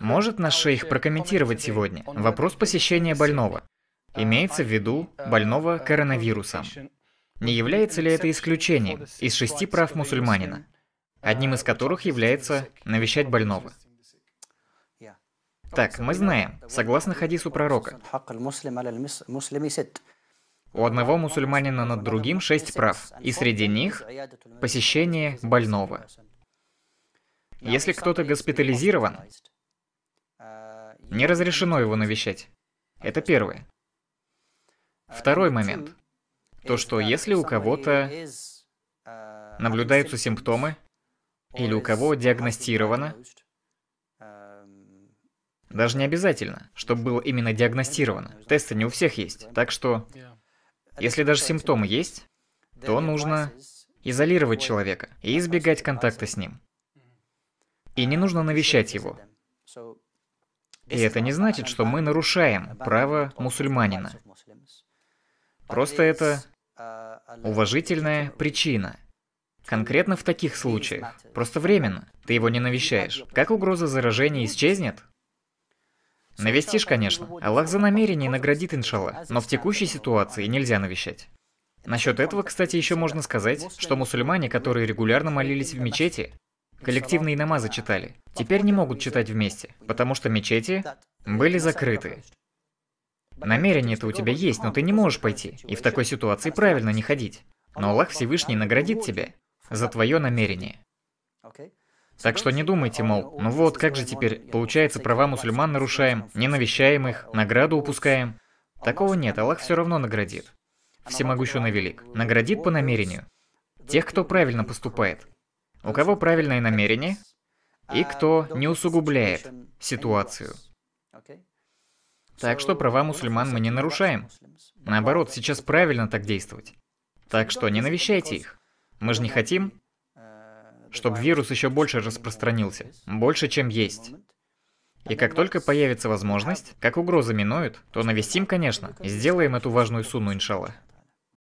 Может наш шейх прокомментировать сегодня вопрос посещения больного? Э, Имеется в виду э, больного коронавирусом. Не является ли это исключением из шести прав мусульманина, одним э, из которых является навещать больного? Так, мы знаем, согласно хадису пророка, у одного мусульманина над другим шесть прав, и среди них посещение больного. Если кто-то госпитализирован, не разрешено его навещать. Это первое. Второй момент. То, что если у кого-то наблюдаются симптомы, или у кого диагностировано, даже не обязательно, чтобы было именно диагностировано. Тесты не у всех есть. Так что, если даже симптомы есть, то нужно изолировать человека и избегать контакта с ним. И не нужно навещать его. И это не значит, что мы нарушаем право мусульманина. Просто это уважительная причина. Конкретно в таких случаях. Просто временно. Ты его не навещаешь. Как угроза заражения исчезнет? Навестишь, конечно. Аллах за намерение наградит, иншалла. Но в текущей ситуации нельзя навещать. Насчет этого, кстати, еще можно сказать, что мусульмане, которые регулярно молились в мечети, коллективные намазы читали, теперь не могут читать вместе, потому что мечети были закрыты. Намерение-то у тебя есть, но ты не можешь пойти, и в такой ситуации правильно не ходить. Но Аллах Всевышний наградит тебя за твое намерение. Так что не думайте, мол, ну вот, как же теперь, получается, права мусульман нарушаем, не навещаем их, награду упускаем. Такого нет, Аллах все равно наградит. Всемогущен и велик. Наградит по намерению. Тех, кто правильно поступает. У кого правильное намерение, и кто не усугубляет ситуацию. Так что права мусульман мы не нарушаем. Наоборот, сейчас правильно так действовать. Так что не навещайте их. Мы же не хотим, чтобы вирус еще больше распространился, больше, чем есть. И как только появится возможность, как угрозы минуют, то навестим, конечно, сделаем эту важную сунну, иншаллах.